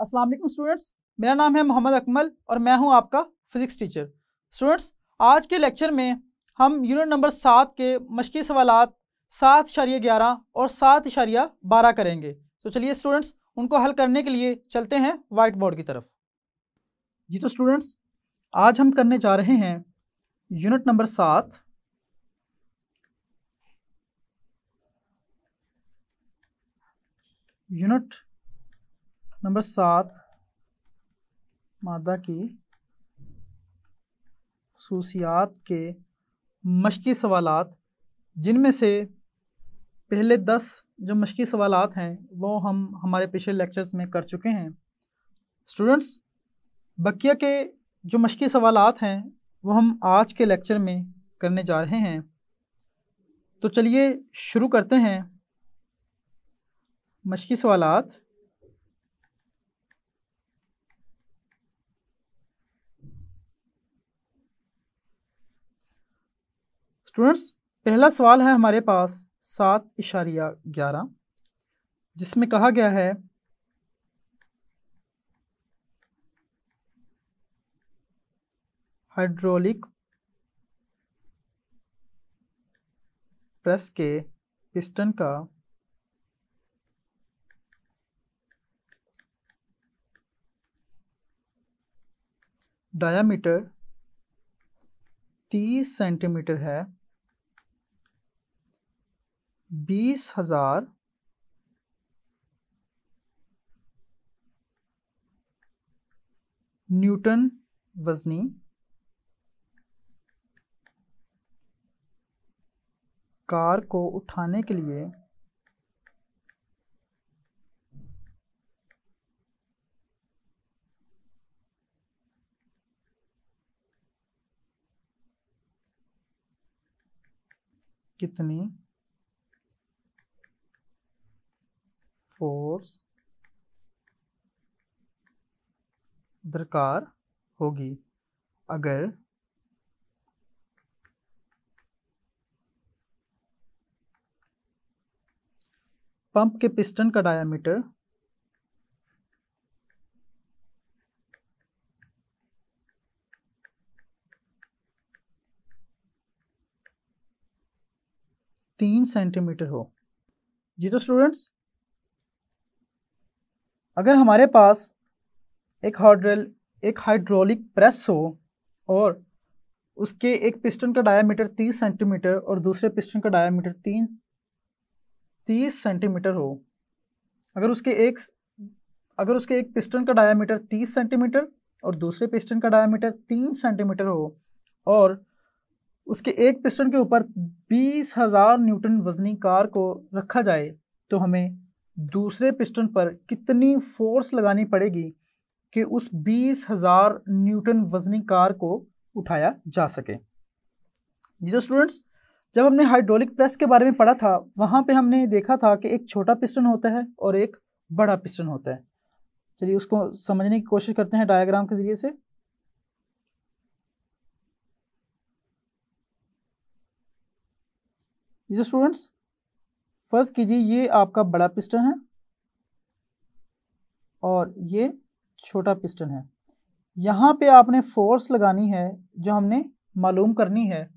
Aslam students मेरा नाम है मोहम्मद अकमल और मैं हूं आपका फिज़िक्स टीचर स्टूडेंट्स आज के लेक्चर में हम यूनिट नंबर सात के मशक़ी सवाल सात इशारिया ग्यारह और सात इशारिया बारह करेंगे तो चलिए स्टूडेंट्स उनको हल करने के लिए चलते हैं वाइट बोर्ड की तरफ जी तो स्टूडेंट्स आज हम करने जा रहे हैं यूनिट नंबर सात यूनिट नंबर सात मादा की खूसियात के मशक़ी सवाल जिनमें से पहले दस जो मशक़ी सवाल हैं वो हम हमारे पिछले लेक्चर्स में कर चुके हैं स्टूडेंट्स बकिया के जो मशक़ी सवाल हैं वो हम आज के लेक्चर में करने जा रहे हैं तो चलिए शुरू करते हैं मशक़ी सवालत स्टूडेंट्स पहला सवाल है हमारे पास सात इशारिया ग्यारह जिसमें कहा गया है हाइड्रोलिक प्रेस के पिस्टन का डायामीटर 30 सेंटीमीटर है बीस हजार न्यूटन वजनी कार को उठाने के लिए कितनी फोर्स दरकार होगी अगर पंप के पिस्टन का डायामीटर तीन सेंटीमीटर हो जी तो स्टूडेंट्स अगर हमारे पास एक हॉड्रल एक हाइड्रोलिक प्रेस हो और उसके एक पिस्टन का डायामीटर तीस सेंटीमीटर और दूसरे पिस्टन का डायामीटर तीन तीस सेंटीमीटर हो अगर उसके एक अगर उसके एक पिस्टन का डायामीटर तीस सेंटीमीटर और दूसरे पिस्टन का डायामीटर तीन सेंटीमीटर हो और उसके एक पिस्टन के ऊपर बीस हज़ार न्यूटन वजनी कार को रखा जाए तो हमें दूसरे पिस्टन पर कितनी फोर्स लगानी पड़ेगी कि उस बीस हज़ार न्यूटन वजनी कार को उठाया जा सके जी तो स्टूडेंट्स जब हमने हाइड्रोलिक प्रेस के बारे में पढ़ा था वहां पे हमने देखा था कि एक छोटा पिस्टन होता है और एक बड़ा पिस्टन होता है चलिए उसको समझने की कोशिश करते हैं डायग्राम के ज़रिए से जी स्टूडेंट्स तो फर्स्ट कीजिए ये आपका बड़ा पिस्टन है और ये छोटा पिस्टन है यहाँ पे आपने फोर्स लगानी है जो हमने मालूम करनी है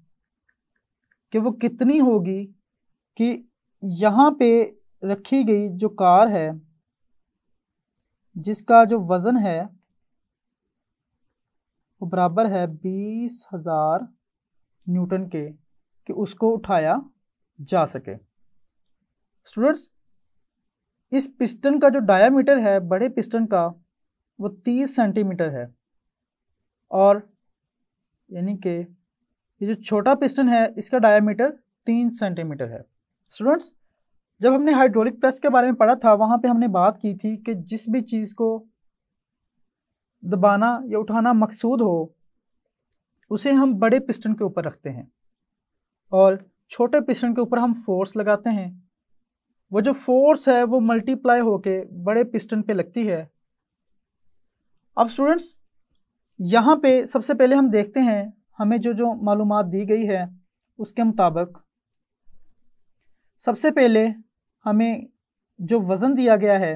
कि वो कितनी होगी कि यहाँ पे रखी गई जो कार है जिसका जो वज़न है वो बराबर है बीस हज़ार न्यूटन के कि उसको उठाया जा सके स्टूडेंट्स इस पिस्टन का जो डायामीटर है बड़े पिस्टन का वो तीस सेंटीमीटर है और यानी कि ये जो छोटा पिस्टन है इसका डायामीटर तीन सेंटीमीटर है स्टूडेंट्स जब हमने हाइड्रोलिक प्रेस के बारे में पढ़ा था वहाँ पे हमने बात की थी कि जिस भी चीज़ को दबाना या उठाना मकसूद हो उसे हम बड़े पिस्टन के ऊपर रखते हैं और छोटे पिस्टन के ऊपर हम फोर्स लगाते हैं वो जो फोर्स है वो मल्टीप्लाई होके बड़े पिस्टन पे लगती है अब स्टूडेंट्स यहाँ पे सबसे पहले हम देखते हैं हमें जो जो मालूम दी गई है उसके मुताबिक सबसे पहले हमें जो वज़न दिया गया है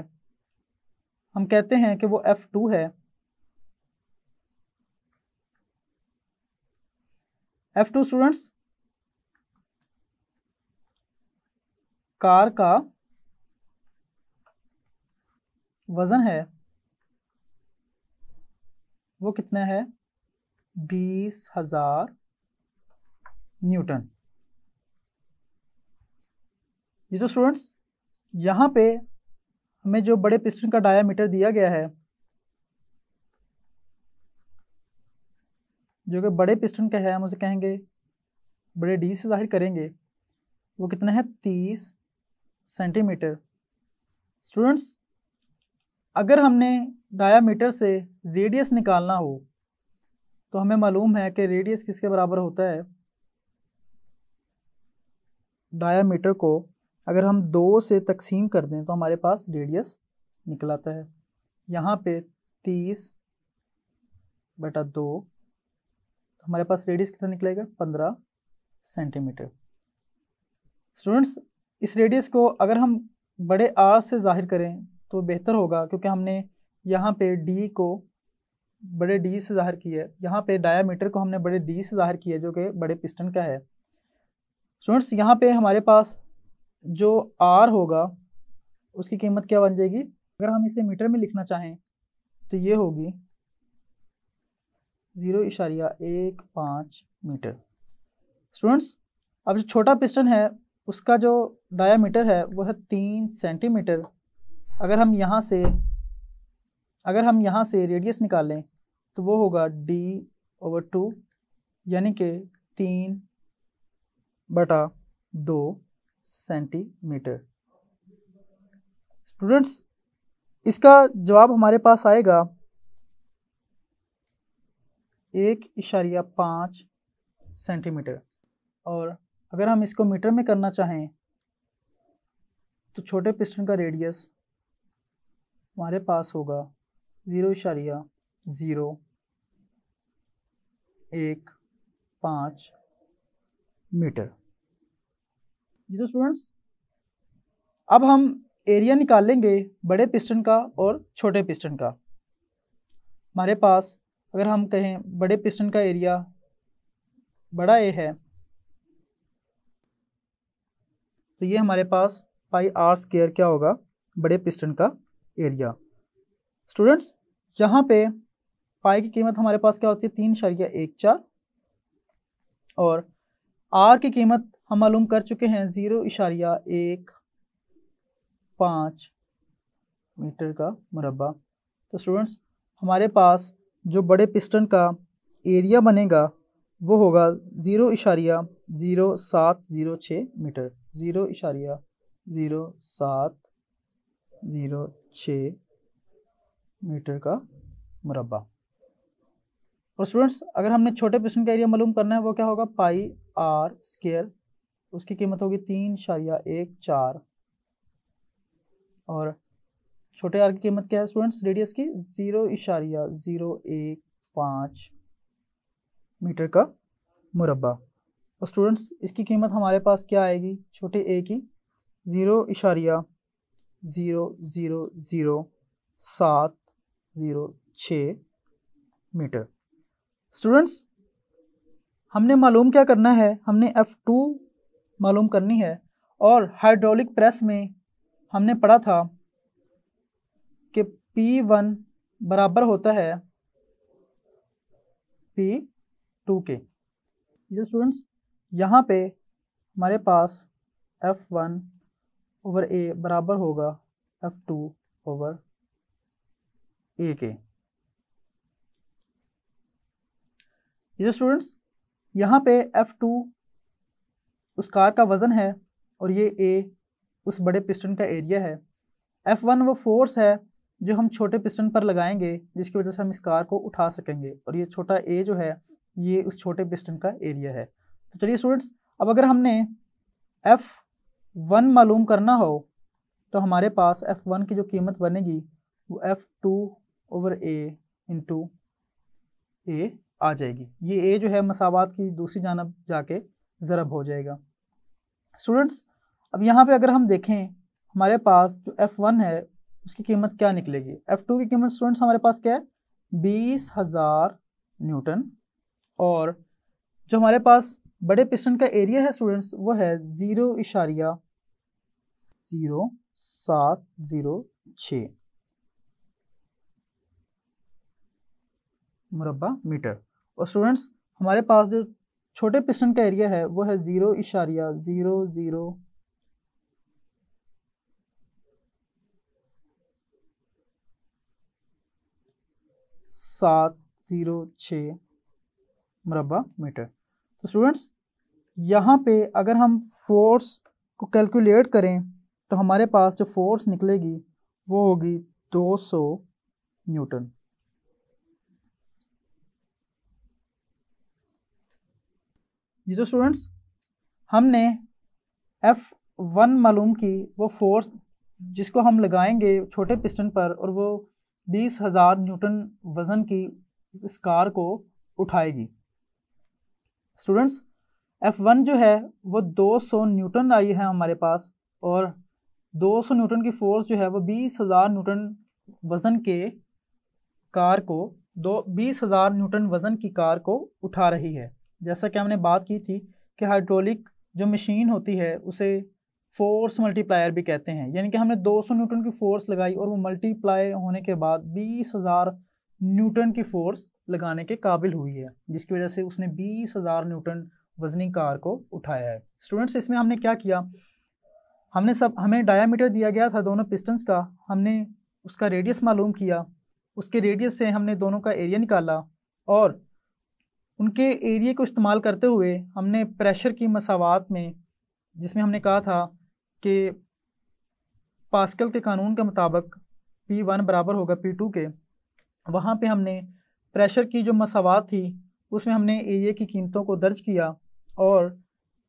हम कहते हैं कि वो एफ़ टू है एफ़ टू स्टूडेंट्स कार का वजन है वो कितना है बीस हजार न्यूटन ये तो स्टूडेंट्स यहां पे हमें जो बड़े पिस्टन का डायामीटर दिया गया है जो कि बड़े पिस्टन का है हम उसे कहेंगे बड़े डी से जाहिर करेंगे वो कितना है तीस सेंटीमीटर स्टूडेंट्स अगर हमने डायामीटर से रेडियस निकालना हो तो हमें मालूम है कि रेडियस किसके बराबर होता है डायामीटर को अगर हम दो से तकसीम कर दें तो हमारे पास रेडियस निकल आता है यहाँ पे तीस बटा दो तो हमारे पास रेडियस कितना निकलेगा पंद्रह सेंटीमीटर स्टूडेंट्स इस रेडियस को अगर हम बड़े आर से ज़ाहिर करें तो बेहतर होगा क्योंकि हमने यहाँ पे डी को बड़े डी से ज़ाहिर किया है यहाँ पे डायामीटर को हमने बड़े डी से ज़ाहिर किया जो कि बड़े पिस्टन का है स्टूडेंट्स यहाँ पे हमारे पास जो आर होगा उसकी कीमत क्या बन जाएगी अगर हम इसे मीटर में लिखना चाहें तो ये होगी ज़ीरो इशारिया एक पाँच मीटर स्टूडेंट्स अब जो छोटा पिस्टन है उसका जो डायामीटर है वह है तीन सेंटीमीटर अगर हम यहाँ से अगर हम यहाँ से रेडियस निकालें तो वो होगा डी ओवर टू यानी कि तीन बटा दो सेंटीमीटर स्टूडेंट्स इसका जवाब हमारे पास आएगा एक इशारिया पाँच सेंटीमीटर और अगर हम इसको मीटर में करना चाहें तो छोटे पिस्टन का रेडियस हमारे पास होगा ज़ीरो इशारिया ज़ीरो एक पाँच मीटर जी तो स्टूडेंट्स अब हम एरिया निकालेंगे बड़े पिस्टन का और छोटे पिस्टन का हमारे पास अगर हम कहें बड़े पिस्टन का एरिया बड़ा ए है तो ये हमारे पास पाई आर स्केयर क्या होगा बड़े पिस्टन का एरिया स्टूडेंट्स यहाँ पे पाई की कीमत हमारे पास क्या होती है तीन शरिया एक चार और आर की कीमत हम मालूम कर चुके हैं ज़ीरो इशारिया एक पाँच मीटर का मुरबा तो स्टूडेंट्स हमारे पास जो बड़े पिस्टन का एरिया बनेगा वो होगा ज़ीरो इशारिया ज़ीरो सात ज़ीरो छः मीटर ज़ीरो इशारिया ज़ीरो सात ज़ीरो छ मीटर का मुरबा और स्टूडेंट्स अगर हमने छोटे प्रश्न का एरिया मालूम करना है वो क्या होगा पाई आर स्केयर उसकी कीमत होगी तीन इशारिया एक चार और छोटे आर की कीमत क्या है स्टूडेंट्स रेडियस की ज़ीरो इशारिया ज़ीरो एक पाँच मीटर का मुरबा स्टूडेंट्स इसकी कीमत हमारे पास क्या आएगी छोटे ए की ज़ीरो इशारिया ज़ीरो ज़ीरो ज़ीरो सात ज़ीरो छ मीटर स्टूडेंट्स हमने मालूम क्या करना है हमने एफ़ टू मालूम करनी है और हाइड्रोलिक प्रेस में हमने पढ़ा था कि पी वन बराबर होता है पी टू के ये स्टूडेंट्स यहाँ पे हमारे पास एफ वन ओवर ए बराबर होगा एफ टू ओवर ए के ये स्टूडेंट्स यहाँ पे एफ टू उस कार का वज़न है और ये ए उस बड़े पिस्टन का एरिया है एफ वन वो फोर्स है जो हम छोटे पिस्टन पर लगाएंगे जिसकी वजह से हम इस कार को उठा सकेंगे और ये छोटा ए जो है ये उस छोटे पिस्टन का एरिया है तो चलिए स्टूडेंट्स अब अगर हमने एफ़ वन मालूम करना हो तो हमारे पास एफ़ वन की जो कीमत बनेगी वो F two over A into A आ जाएगी ये ए जो है मसावत की दूसरी जानब जाके ज़रब हो जाएगा स्टूडेंट्स अब यहाँ पे अगर हम देखें हमारे पास जो एफ़ वन है उसकी कीमत क्या निकलेगी एफ़ टू की कीमत स्टूडेंट्स हमारे पास क्या है बीस हज़ार न्यूटन और जो हमारे पास बड़े पिस्टन का एरिया है स्टूडेंट्स वो है ज़ीरो इशारिया ज़ीरो सात ज़ीरो छ मुरबा मीटर और स्टूडेंट्स हमारे पास जो छोटे पिस्टन का एरिया है वो है ज़ीरो इशारिया ज़ीरो ज़ीरो सात ज़ीरो छ मुरबा मीटर तो स्टूडेंट्स यहाँ पे अगर हम फोर्स को कैलकुलेट करें तो हमारे पास जो फोर्स निकलेगी वो होगी 200 न्यूटन ये जो स्टूडेंट्स हमने एफ वन मालूम की वो फोर्स जिसको हम लगाएंगे छोटे पिस्टन पर और वो बीस हज़ार न्यूटन वज़न की इस कार को उठाएगी स्टूडेंट्स एफ वन जो है वो 200 न्यूटन आई है हमारे पास और 200 न्यूटन की फोर्स जो है वो बीस हज़ार न्यूटन वज़न के कार को दो बीस हज़ार न्यूटन वज़न की कार को उठा रही है जैसा कि हमने बात की थी कि हाइड्रोलिक जो मशीन होती है उसे फोर्स मल्टीप्लायर भी कहते हैं यानी कि हमने 200 न्यूटन की फोर्स लगाई और वो मल्टीप्लाई होने के बाद बीस हज़ार न्यूटन की फोर्स लगाने के काबिल हुई है जिसकी वजह से उसने बीस हज़ार न्यूटन वजनी कार को उठाया है स्टूडेंट्स इसमें हमने क्या किया हमने सब हमें डायामीटर दिया गया था दोनों पिस्टन्स का हमने उसका रेडियस मालूम किया उसके रेडियस से हमने दोनों का एरिया निकाला और उनके एरिए को इस्तेमाल करते हुए हमने प्रेशर की मसावत में जिसमें हमने कहा था कि पास्कल के कानून के मुताबिक पी वन बराबर होगा पी टू के वहाँ पे हमने प्रेशर की जो मसावत थी उसमें हमने एरिए की कीमतों को दर्ज किया और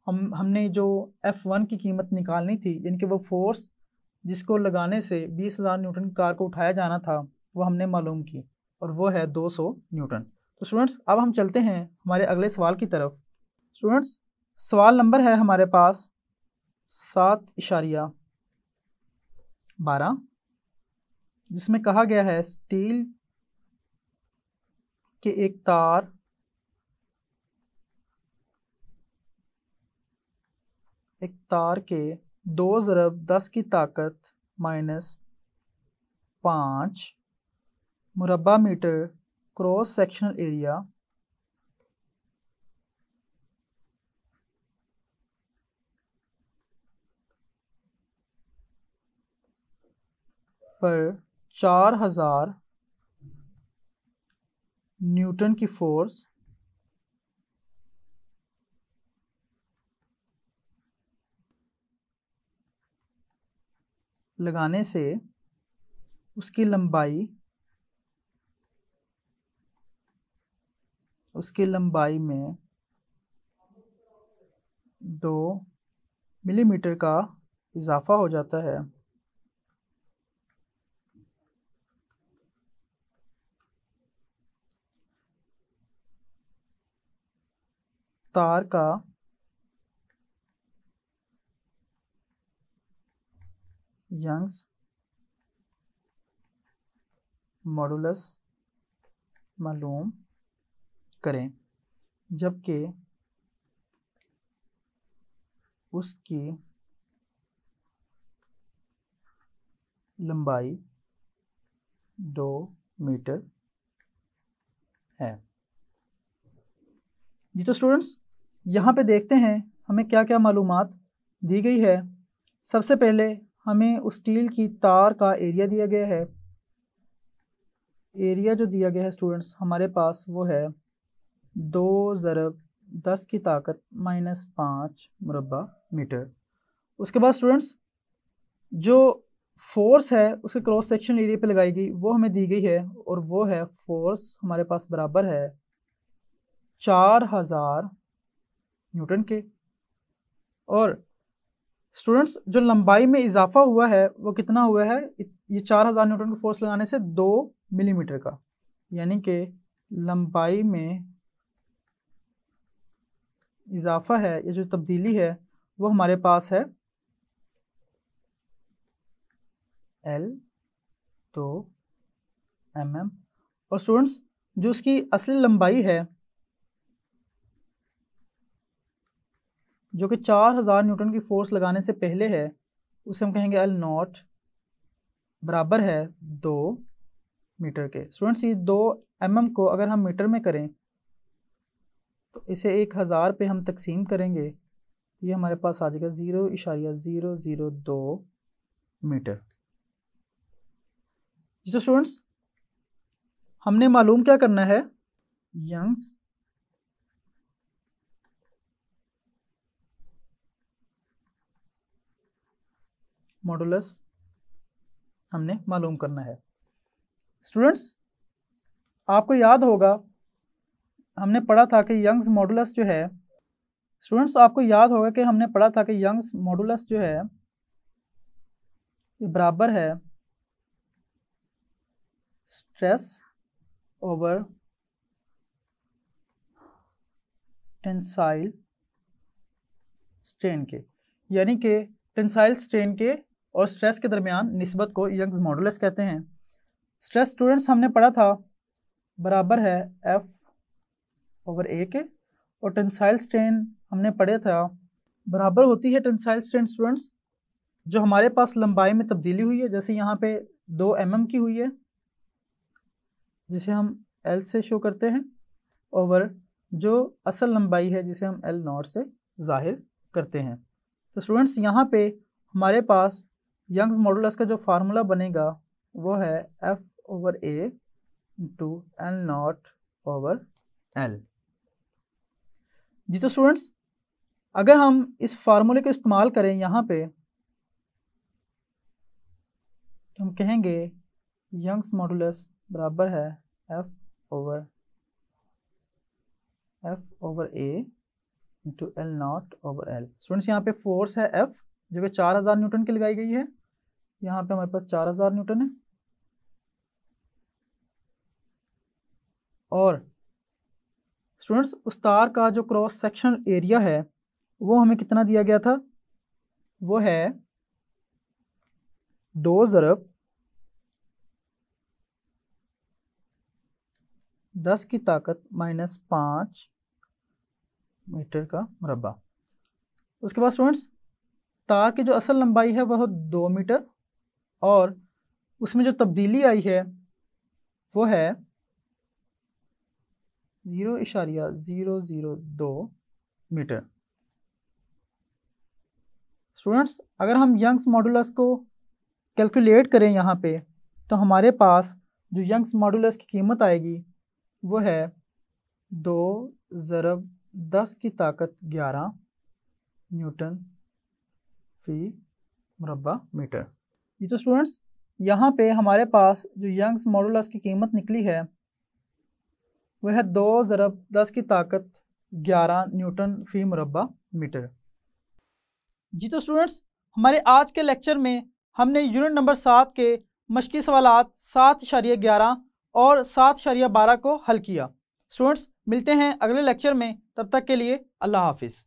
हम हमने जो एफ़ वन की कीमत निकालनी थी यानी कि वो फोर्स जिसको लगाने से बीस हज़ार न्यूटन कार को उठाया जाना था वो हमने मालूम की और वो है दो सौ न्यूटन तो स्टूडेंट्स अब हम चलते हैं हमारे अगले सवाल की तरफ स्टूडेंट्स सवाल नंबर है हमारे पास सात इशारिया बारह जिसमें कहा गया है स्टील के एक तार एक तार के दो ज़रब दस की ताकत माइनस पाँच मुरबा मीटर क्रॉस सेक्शनल एरिया पर चार हज़ार न्यूटन की फोर्स लगाने से उसकी लंबाई उसकी लंबाई में दो मिलीमीटर का इजाफा हो जाता है तार का यंग्स मॉडुलस मालूम करें जबकि उसकी लंबाई दो मीटर है जी तो स्टूडेंट्स यहाँ पे देखते हैं हमें क्या क्या मालूम दी गई है सबसे पहले हमें उस स्टील की तार का एरिया दिया गया है एरिया जो दिया गया है स्टूडेंट्स हमारे पास वो है दो ज़रब दस की ताकत माइनस पाँच मुरबा मीटर उसके बाद स्टूडेंट्स जो फोर्स है उसके क्रॉस सेक्शन एरिया पे लगाई गई वो हमें दी गई है और वो है फोर्स हमारे पास बराबर है चार हज़ार न्यूटन के और स्टूडेंट्स जो लंबाई में इजाफा हुआ है वो कितना हुआ है ये चार हज़ार न्यूटन का फोर्स लगाने से दो मिलीमीटर का यानी कि लंबाई में इजाफा है ये जो तब्दीली है वो हमारे पास है एल तो एम एम और स्टूडेंट्स जो उसकी असली लंबाई है जो कि चार हज़ार न्यूटन की फोर्स लगाने से पहले है उसे हम कहेंगे एल नॉट बराबर है दो मीटर के स्टूडेंट्स ये दो एम mm को अगर हम मीटर में करें तो इसे एक हज़ार पर हम तकसीम करेंगे ये हमारे पास आ जाएगा ज़ीरो इशारिया ज़ीरो ज़ीरो दो मीटर जी तो स्टूडेंट्स हमने मालूम क्या करना है यंग्स मॉडुलस हमने मालूम करना है स्टूडेंट्स आपको याद होगा हमने पढ़ा था कि यंग्स मॉडुलस जो है स्टूडेंट्स आपको याद होगा कि हमने पढ़ा था कि यंग्स मॉडुलस जो है बराबर है स्ट्रेस ओवर टेंसाइल स्ट्रेन के यानी कि टेंसाइल स्ट्रेन के और स्ट्रेस के दरमियान नस्बत को यंग्स मॉडुलस कहते हैं स्ट्रेस स्टूडेंट्स हमने पढ़ा था बराबर है एफ ओवर ए के और टेंसाइल स्ट्रेन हमने पढ़े था बराबर होती है टेंसाइल स्ट्रेन स्टूडेंट्स जो हमारे पास लंबाई में तब्दीली हुई है जैसे यहाँ पे दो एम mm की हुई है जिसे हम एल से शो करते हैं ओवर जो असल लंबाई है जिसे हम एल नॉट से जाहिर करते हैं तो स्टूडेंट्स यहाँ पे हमारे पास यंग्स मॉडुलस का जो फार्मूला बनेगा वो है F over A into L not over L जी तो स्टूडेंट्स अगर हम इस फार्मूले को इस्तेमाल करें यहाँ पे तो हम कहेंगे यंग्स मॉडुलस बराबर है F over F over A into L not over L students यहाँ पे फोर्स है एफ जो कि चार हज़ार न्यूटन की लगाई गई है यहाँ पे हमारे पास चार हजार न्यूटन है और स्टूडेंट्स उस तार का जो क्रॉस सेक्शन एरिया है वो हमें कितना दिया गया था वो है दो ज़रब दस की ताकत माइनस पाँच मीटर का मुरबा उसके बाद स्टूडेंट्स तार की जो असल लंबाई है वह दो मीटर और उसमें जो तब्दीली आई है वो है ज़ीरो इशारिया ज़ीरो ज़ीरो दो मीटर स्टूडेंट्स अगर हम यंग्स मॉडुलस को कैलकुलेट करें यहाँ पे तो हमारे पास जो यंग्स मॉडुलस की कीमत आएगी वो है दो ज़रब दस की ताकत ग्यारह न्यूटन फी मुरबा मीटर जी तो स्टूडेंट्स यहाँ पे हमारे पास जो यंग्स मॉडुलस की कीमत निकली है वह है दो ज़रब दस की ताकत ग्यारह न्यूटन फी मुरबा मीटर जी तो स्टूडेंट्स हमारे आज के लेक्चर में हमने यूनिट नंबर सात के मशक़ी सवाल सात शरिया ग्यारह और सात शरिया बारह को हल किया स्टूडेंट्स मिलते हैं अगले लेक्चर में तब तक के लिए अल्लाह हाफिज़